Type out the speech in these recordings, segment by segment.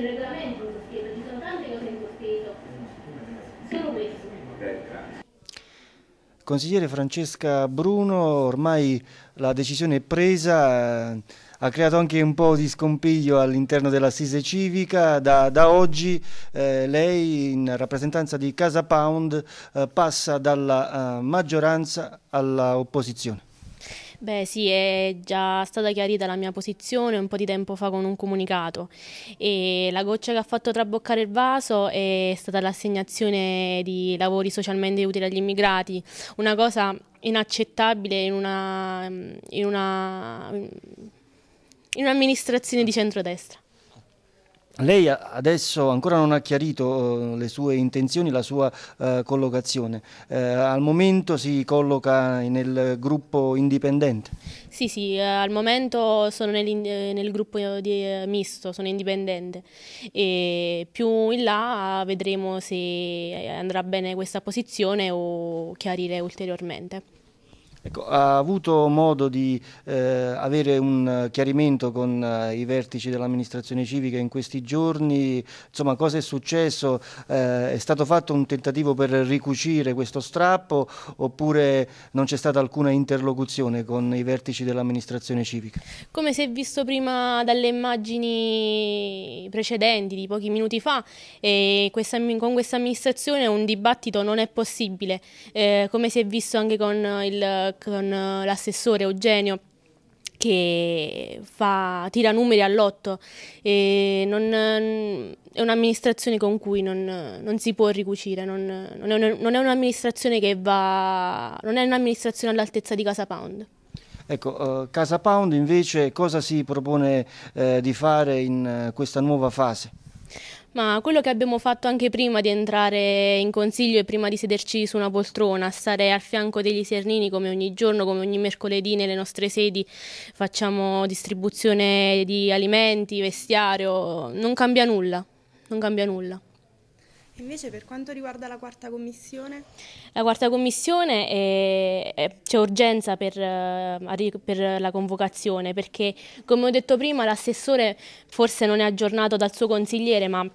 il regolamento in scritto, ci sono tante cose che ho scritto, solo questo. Consigliere Francesca Bruno, ormai la decisione è presa, eh, ha creato anche un po' di scompiglio all'interno dell'assise civica, da, da oggi eh, lei in rappresentanza di Casa Pound eh, passa dalla eh, maggioranza all'opposizione. Beh sì, è già stata chiarita la mia posizione un po' di tempo fa con un comunicato e la goccia che ha fatto traboccare il vaso è stata l'assegnazione di lavori socialmente utili agli immigrati, una cosa inaccettabile in una... In una in un'amministrazione di centrodestra. Lei adesso ancora non ha chiarito eh, le sue intenzioni, la sua eh, collocazione. Eh, al momento si colloca nel gruppo indipendente? Sì, sì, eh, al momento sono nel, eh, nel gruppo di, eh, misto, sono indipendente. E più in là vedremo se andrà bene questa posizione o chiarire ulteriormente. Ecco, ha avuto modo di eh, avere un chiarimento con eh, i vertici dell'amministrazione civica in questi giorni? Insomma, cosa è successo? Eh, è stato fatto un tentativo per ricucire questo strappo oppure non c'è stata alcuna interlocuzione con i vertici dell'amministrazione civica? Come si è visto prima dalle immagini precedenti di pochi minuti fa, eh, questa, con questa amministrazione un dibattito non è possibile, eh, come si è visto anche con il con eh, l'assessore Eugenio che fa, tira numeri all'otto e non, mm, è un'amministrazione con cui non, non, si può ricucire, non, non è, non è un'amministrazione che va, non è un'amministrazione all'altezza di Casa Pound. Ecco, uh, Casa Pound invece cosa si propone uh, di fare in uh, questa nuova fase? Ma quello che abbiamo fatto anche prima di entrare in consiglio e prima di sederci su una poltrona, stare al fianco degli Sernini come ogni giorno, come ogni mercoledì nelle nostre sedi, facciamo distribuzione di alimenti, vestiario, non cambia nulla, non cambia nulla. Invece per quanto riguarda la quarta commissione? La quarta commissione c'è urgenza per, eh, per, la convocazione perché come ho detto prima l'assessore forse non è aggiornato dal suo consigliere ma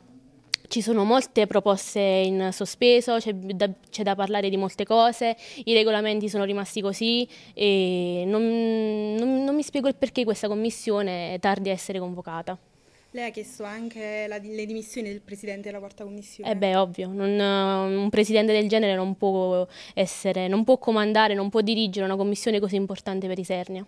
ci sono molte proposte in sospeso, c'è da, da, parlare di molte cose, i regolamenti sono rimasti così e non, non, non mi spiego il perché questa commissione è tardi a essere convocata. Lei ha chiesto anche la, le dimissioni del presidente della quarta commissione. Eh beh, ovvio, non, un presidente del genere non può, essere, non può comandare, non può dirigere una commissione così importante per Isernia.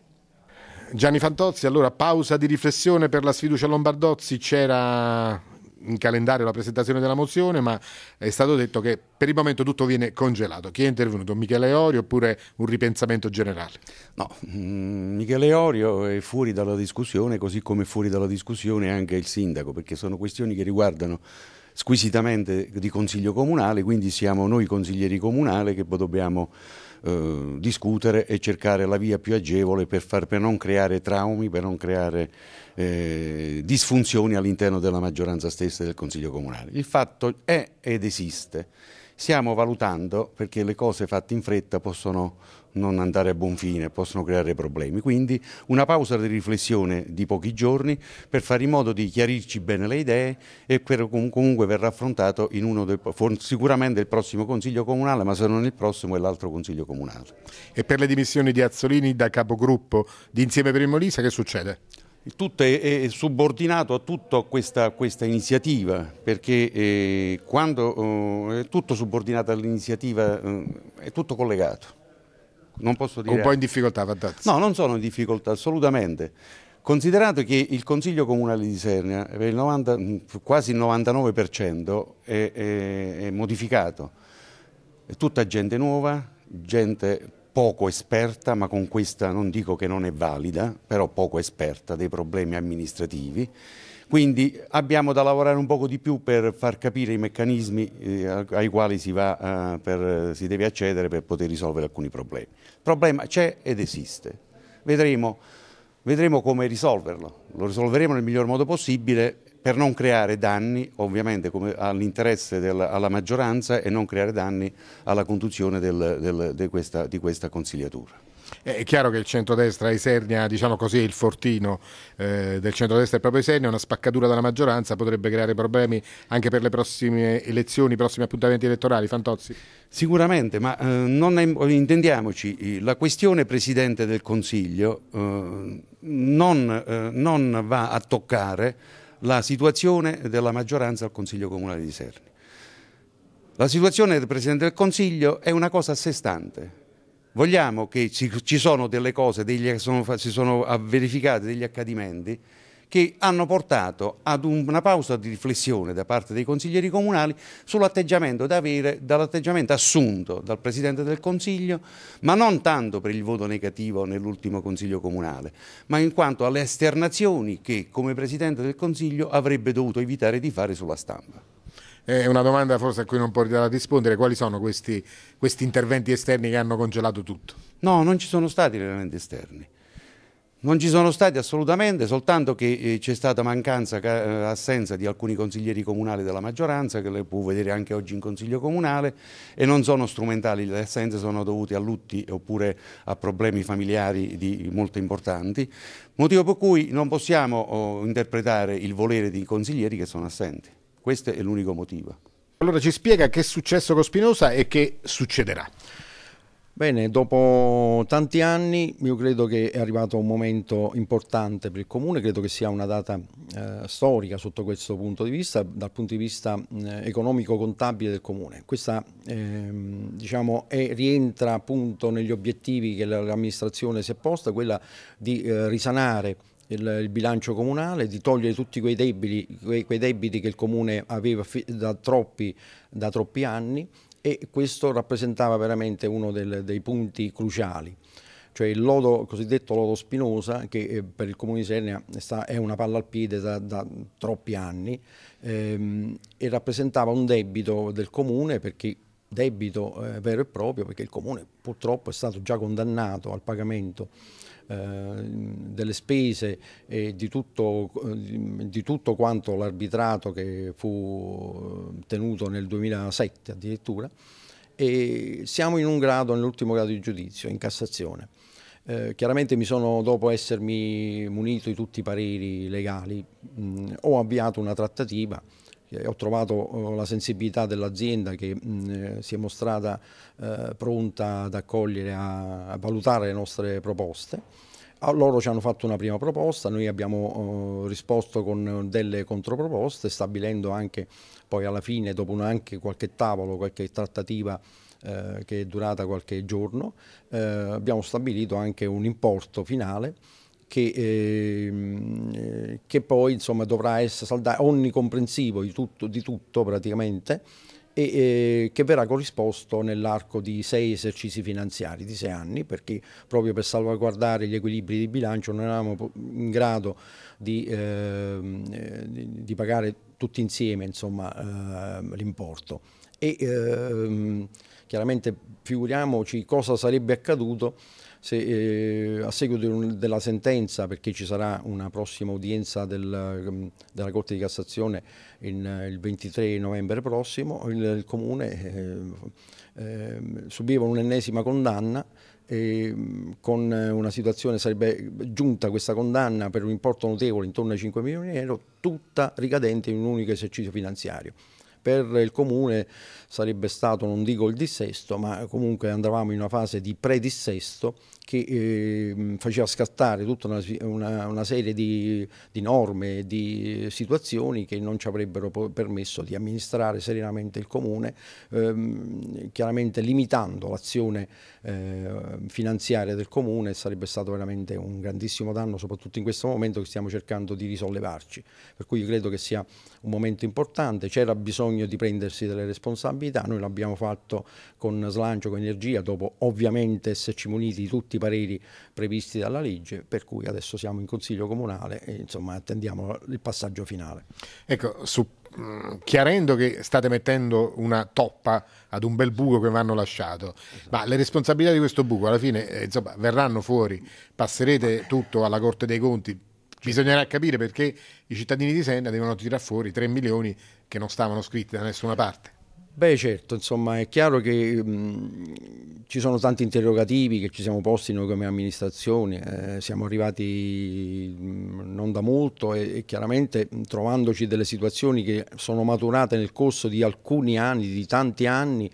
Gianni Fantozzi, allora pausa di riflessione per la sfiducia Lombardozzi, c'era in calendario la presentazione della mozione, ma è stato detto che per il momento tutto viene congelato. Chi è intervenuto? Michele Orio oppure un ripensamento generale? No, mm, Michele Orio è fuori dalla discussione, così come fuori dalla discussione anche il sindaco, perché sono questioni che riguardano squisitamente di consiglio comunale, quindi siamo noi consiglieri comunali che dobbiamo eh, discutere e cercare la via più agevole per, far, per non creare traumi, per non creare eh, disfunzioni all'interno della maggioranza stessa del Consiglio Comunale. Il fatto è ed esiste Stiamo valutando perché le cose fatte in fretta possono non andare a buon fine, possono creare problemi. Quindi una pausa di riflessione di pochi giorni per fare in modo di chiarirci bene le idee e per, comunque verrà affrontato in uno del, sicuramente il prossimo Consiglio Comunale, ma se non il prossimo è l'altro Consiglio Comunale. E per le dimissioni di Azzolini da capogruppo di Insieme per il Molise che succede? tutto è, è, subordinato a tutta questa, questa iniziativa, perché eh, quando, eh, è tutto subordinato all'iniziativa, eh, è tutto collegato. Non posso dire... Un po' in difficoltà, Fantazzi. No, non sono in difficoltà, assolutamente. Considerate che il Consiglio Comunale di Sernia, per il 90, quasi il 99% è, è, è modificato, è tutta gente nuova, gente poco esperta, ma con questa non dico che non è valida, però poco esperta dei problemi amministrativi. Quindi abbiamo da lavorare un poco di più per far capire i meccanismi eh, ai quali si, va, eh, per, si, deve accedere per poter risolvere alcuni problemi. Il problema c'è ed esiste. Vedremo, vedremo come risolverlo. Lo risolveremo nel miglior modo possibile per non creare danni ovviamente all'interesse alla maggioranza e non creare danni alla conduzione del, del, de questa, di questa consigliatura. Eh, è chiaro che il centrodestra Isernia, diciamo così, il fortino eh, del centrodestra è proprio Isernia, una spaccatura della maggioranza potrebbe creare problemi anche per le prossime elezioni, i prossimi appuntamenti elettorali. Fantozzi? Sicuramente, ma eh, non è, intendiamoci, la questione Presidente del Consiglio eh, non, eh, non va a toccare la situazione della maggioranza al Consiglio Comunale di Serni. La situazione del Presidente del Consiglio è una cosa a sé stante. Vogliamo che ci, ci sono delle cose, degli, sono, si sono ah, verificati degli accadimenti che hanno portato ad una pausa di riflessione da parte dei consiglieri comunali sull'atteggiamento da avere dall'atteggiamento assunto dal Presidente del Consiglio, ma non tanto per il voto negativo nell'ultimo Consiglio comunale, ma in quanto alle esternazioni che come Presidente del Consiglio avrebbe dovuto evitare di fare sulla stampa. È una domanda forse a cui non può rispondere, quali sono questi, questi interventi esterni che hanno congelato tutto? No, non ci sono stati interventi esterni non ci sono stati assolutamente, soltanto che eh, c'è stata mancanza, eh, assenza di alcuni consiglieri comunali della maggioranza, che le può vedere anche oggi in consiglio comunale, e non sono strumentali, le assenze sono dovute a lutti oppure a problemi familiari molto importanti, motivo per cui non possiamo oh, interpretare il volere dei consiglieri che sono assenti. Questo è l'unico motivo. Allora ci spiega che è successo con Spinosa e che succederà. Bene, dopo tanti anni io credo che è arrivato un momento importante per il comune, credo che sia una data eh, storica sotto questo punto di vista, dal punto di vista eh, economico-contabile del comune. Questa eh, diciamo, è, rientra appunto negli obiettivi che l'amministrazione si è posta, quella di eh, risanare il, il, bilancio comunale, di togliere tutti quei debiti, quei, quei debiti che il comune aveva da troppi, da troppi anni e questo rappresentava veramente uno del, dei punti cruciali cioè il lodo, cosiddetto lodo Spinosa, che eh, per il comune di Sernia è una palla al piede da, da troppi anni ehm, e rappresentava un debito del comune perché debito eh, vero e proprio perché il comune purtroppo è stato già condannato al pagamento Ehm, delle spese e di tutto, eh, di tutto quanto l'arbitrato che fu eh, tenuto nel 2007 addirittura e siamo in un grado, nell'ultimo grado di giudizio, in Cassazione. Eh, chiaramente sono, dopo essermi munito di tutti i pareri legali, mh, ho avviato una trattativa eh, ho trovato eh, la sensibilità dell'azienda che eh, si è mostrata pronta ad accogliere, a, valutare le nostre proposte. A loro ci hanno fatto una prima proposta, noi abbiamo eh, risposto con delle controproposte, stabilendo anche poi alla fine, dopo una, anche qualche tavolo, qualche trattativa eh, che è durata qualche giorno, abbiamo stabilito anche un importo finale che ehm, che poi insomma, dovrà essere saldato, onnicomprensivo di tutto, di tutto praticamente, e eh, che verrà corrisposto nell'arco di sei esercizi finanziari di sei anni, perché proprio per salvaguardare gli equilibri di bilancio non eravamo in grado di, eh, di pagare tutti insieme insomma, eh, l'importo. E ehm, chiaramente figuriamoci cosa sarebbe accaduto se, eh, a seguito un, della sentenza, perché ci sarà una prossima udienza del, mm, della Corte di Cassazione in, eh, il 23 novembre prossimo, il, il Comune eh, ehm, subiva un'ennesima condanna mm, con una situazione sarebbe giunta questa condanna per un importo notevole intorno ai 5 milioni di euro, tutta ricadente in un unico esercizio finanziario. Per il comune sarebbe stato, non dico il dissesto, ma comunque andavamo in una fase di predissesto che eh, faceva scattare tutta una, una, una serie di, di norme e di situazioni che non ci avrebbero permesso di amministrare serenamente il comune, ehm, chiaramente limitando l'azione eh, finanziaria del comune sarebbe stato veramente un grandissimo danno, soprattutto in questo momento che stiamo cercando di risollevarci. Per cui io credo che sia un momento importante, c'era bisogno di prendersi delle responsabilità, noi l'abbiamo fatto con slancio, con energia, dopo ovviamente esserci muniti tutti tutti i pareri previsti dalla legge, per cui adesso siamo in Consiglio Comunale e insomma attendiamo il passaggio finale. Ecco, su, chiarendo che state mettendo una toppa ad un bel buco che vanno lasciato, esatto. ma le responsabilità di questo buco alla fine eh, insomma, verranno fuori, passerete tutto alla Corte dei Conti, bisognerà capire perché i cittadini di Senna devono tirare fuori 3 milioni che non stavano scritti da nessuna parte. Beh certo, insomma è chiaro che mh, mm, ci sono tanti interrogativi che ci siamo posti noi come amministrazione, eh, siamo arrivati mh, mm, non da molto e, e, chiaramente mm, trovandoci delle situazioni che sono maturate nel corso di alcuni anni, di tanti anni,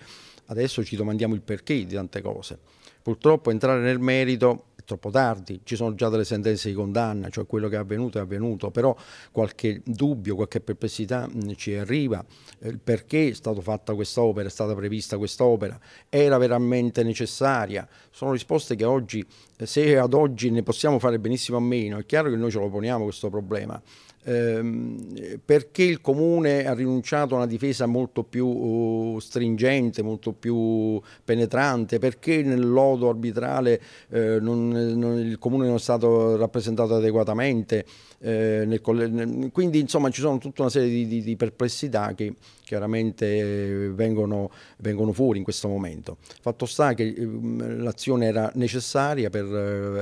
adesso ci domandiamo il perché di tante cose. Purtroppo entrare nel merito è troppo tardi, ci sono già delle sentenze di condanna, cioè quello che è avvenuto è avvenuto, però qualche dubbio, qualche perplessità ci arriva, eh, perché è stata fatta questa opera, è stata prevista questa opera, era veramente necessaria, sono risposte che oggi, eh, se ad oggi ne possiamo fare benissimo a meno, è chiaro che noi ce lo poniamo questo problema, Ehm, perché il comune ha rinunciato a una difesa molto più uh, stringente, molto più penetrante, perché nel lodo arbitrale eh, non, non, il comune non è stato rappresentato adeguatamente, eh, nel, quindi insomma ci sono tutta una serie di, di, di perplessità che chiaramente vengono, vengono, fuori in questo momento. Fatto sta che ehm, l'azione era necessaria per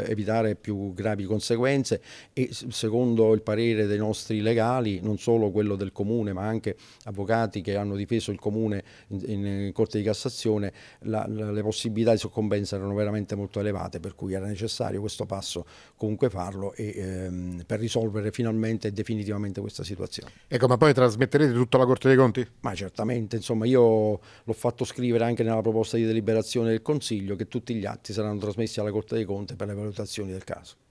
eh, evitare più gravi conseguenze e secondo il parere dei nostri nostri legali, non solo quello del Comune, ma anche avvocati che hanno difeso il Comune in, in, in Corte di Cassazione, la, la, le possibilità di soccombenza erano veramente molto elevate, per cui era necessario questo passo comunque farlo e, ehm, per risolvere finalmente e definitivamente questa situazione. Ecco, ma poi trasmetterete tutto alla Corte dei Conti? Ma certamente, insomma, io l'ho fatto scrivere anche nella proposta di deliberazione del Consiglio che tutti gli atti saranno trasmessi alla Corte dei Conti per le valutazioni del caso.